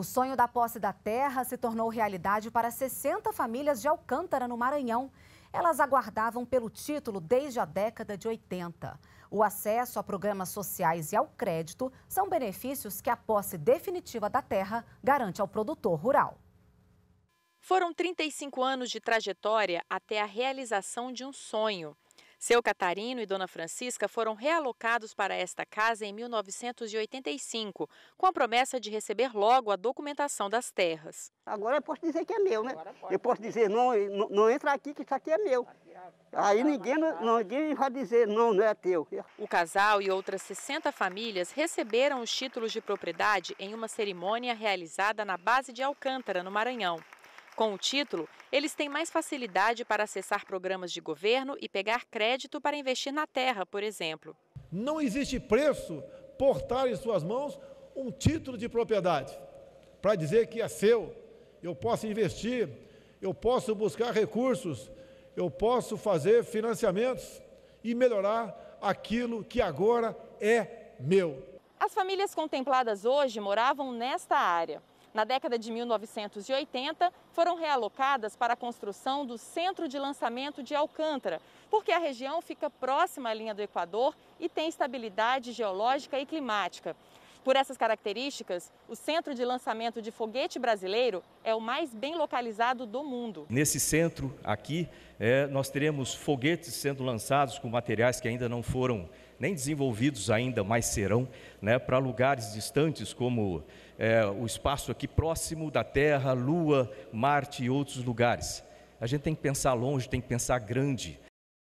O sonho da posse da terra se tornou realidade para 60 famílias de Alcântara, no Maranhão. Elas aguardavam pelo título desde a década de 80. O acesso a programas sociais e ao crédito são benefícios que a posse definitiva da terra garante ao produtor rural. Foram 35 anos de trajetória até a realização de um sonho. Seu Catarino e Dona Francisca foram realocados para esta casa em 1985, com a promessa de receber logo a documentação das terras. Agora eu posso dizer que é meu, né? Eu posso dizer, não, não, não entra aqui que isso aqui é meu. É Aí ninguém, ninguém vai dizer, não, não é teu. O casal e outras 60 famílias receberam os títulos de propriedade em uma cerimônia realizada na base de Alcântara, no Maranhão. Com o título, eles têm mais facilidade para acessar programas de governo e pegar crédito para investir na terra, por exemplo. Não existe preço portar em suas mãos um título de propriedade para dizer que é seu. Eu posso investir, eu posso buscar recursos, eu posso fazer financiamentos e melhorar aquilo que agora é meu. As famílias contempladas hoje moravam nesta área. Na década de 1980, foram realocadas para a construção do Centro de Lançamento de Alcântara, porque a região fica próxima à linha do Equador e tem estabilidade geológica e climática. Por essas características, o centro de lançamento de foguete brasileiro é o mais bem localizado do mundo. Nesse centro aqui, é, nós teremos foguetes sendo lançados com materiais que ainda não foram nem desenvolvidos ainda, mas serão, né, para lugares distantes como é, o espaço aqui próximo da Terra, Lua, Marte e outros lugares. A gente tem que pensar longe, tem que pensar grande.